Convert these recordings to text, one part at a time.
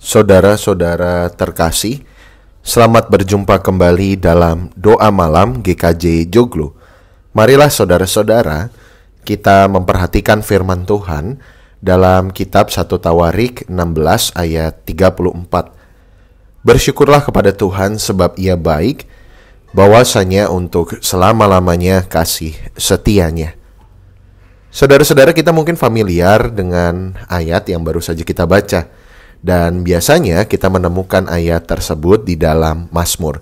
Saudara-saudara terkasih, selamat berjumpa kembali dalam doa malam GKJ Joglo. Marilah saudara-saudara kita memperhatikan firman Tuhan dalam kitab 1 Tawarik 16 ayat 34. Bersyukurlah kepada Tuhan sebab ia baik, bahwasanya untuk selama-lamanya kasih setianya. Saudara-saudara kita mungkin familiar dengan ayat yang baru saja kita baca dan biasanya kita menemukan ayat tersebut di dalam Mazmur.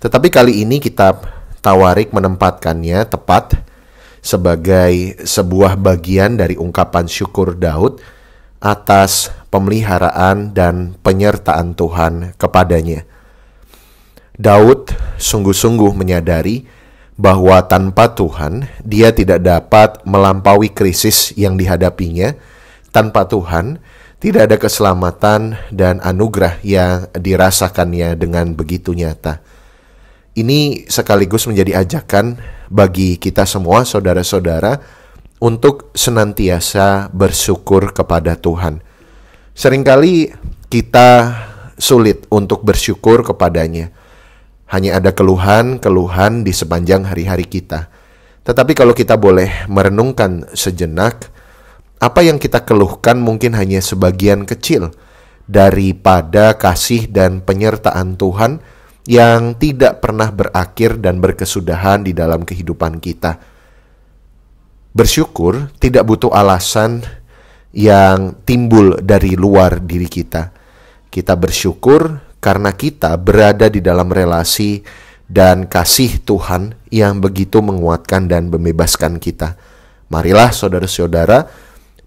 Tetapi kali ini kitab Tawarik menempatkannya tepat sebagai sebuah bagian dari ungkapan syukur Daud atas pemeliharaan dan penyertaan Tuhan kepadanya. Daud sungguh-sungguh menyadari bahwa tanpa Tuhan dia tidak dapat melampaui krisis yang dihadapinya. Tanpa Tuhan, tidak ada keselamatan dan anugerah yang dirasakannya dengan begitu nyata. Ini sekaligus menjadi ajakan bagi kita semua, saudara-saudara, untuk senantiasa bersyukur kepada Tuhan. Seringkali kita sulit untuk bersyukur kepadanya. Hanya ada keluhan-keluhan di sepanjang hari-hari kita. Tetapi kalau kita boleh merenungkan sejenak, apa yang kita keluhkan mungkin hanya sebagian kecil daripada kasih dan penyertaan Tuhan yang tidak pernah berakhir dan berkesudahan di dalam kehidupan kita. Bersyukur tidak butuh alasan yang timbul dari luar diri kita. Kita bersyukur karena kita berada di dalam relasi dan kasih Tuhan yang begitu menguatkan dan membebaskan kita. Marilah, saudara-saudara,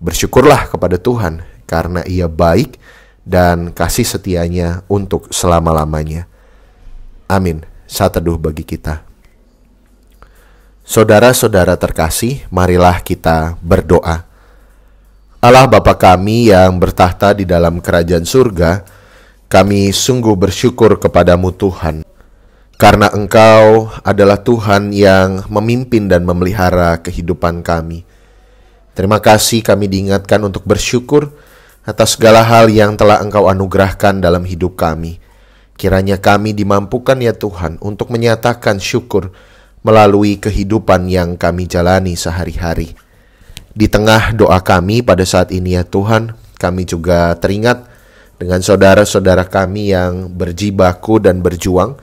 Bersyukurlah kepada Tuhan karena ia baik dan kasih setianya untuk selama-lamanya. Amin. Saat teduh bagi kita. Saudara-saudara terkasih, marilah kita berdoa. Allah Bapa kami yang bertahta di dalam kerajaan surga, kami sungguh bersyukur kepadamu Tuhan karena Engkau adalah Tuhan yang memimpin dan memelihara kehidupan kami. Terima kasih kami diingatkan untuk bersyukur atas segala hal yang telah Engkau anugerahkan dalam hidup kami. Kiranya kami dimampukan ya Tuhan untuk menyatakan syukur melalui kehidupan yang kami jalani sehari-hari. Di tengah doa kami pada saat ini ya Tuhan, kami juga teringat dengan saudara-saudara kami yang berjibaku dan berjuang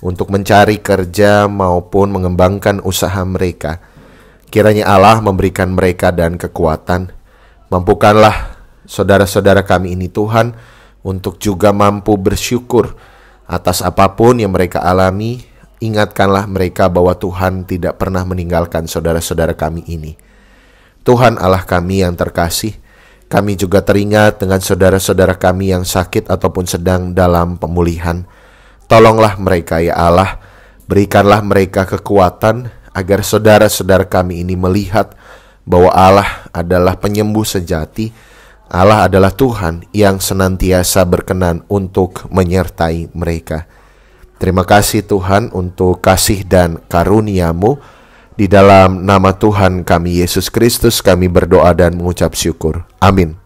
untuk mencari kerja maupun mengembangkan usaha mereka. Kiranya Allah memberikan mereka dan kekuatan. Mampukanlah saudara-saudara kami ini Tuhan untuk juga mampu bersyukur atas apapun yang mereka alami. Ingatkanlah mereka bahwa Tuhan tidak pernah meninggalkan saudara-saudara kami ini. Tuhan Allah kami yang terkasih, kami juga teringat dengan saudara-saudara kami yang sakit ataupun sedang dalam pemulihan. Tolonglah mereka ya Allah, berikanlah mereka kekuatan agar saudara-saudara kami ini melihat bahwa Allah adalah penyembuh sejati, Allah adalah Tuhan yang senantiasa berkenan untuk menyertai mereka. Terima kasih Tuhan untuk kasih dan karuniamu. Di dalam nama Tuhan kami Yesus Kristus kami berdoa dan mengucap syukur. Amin.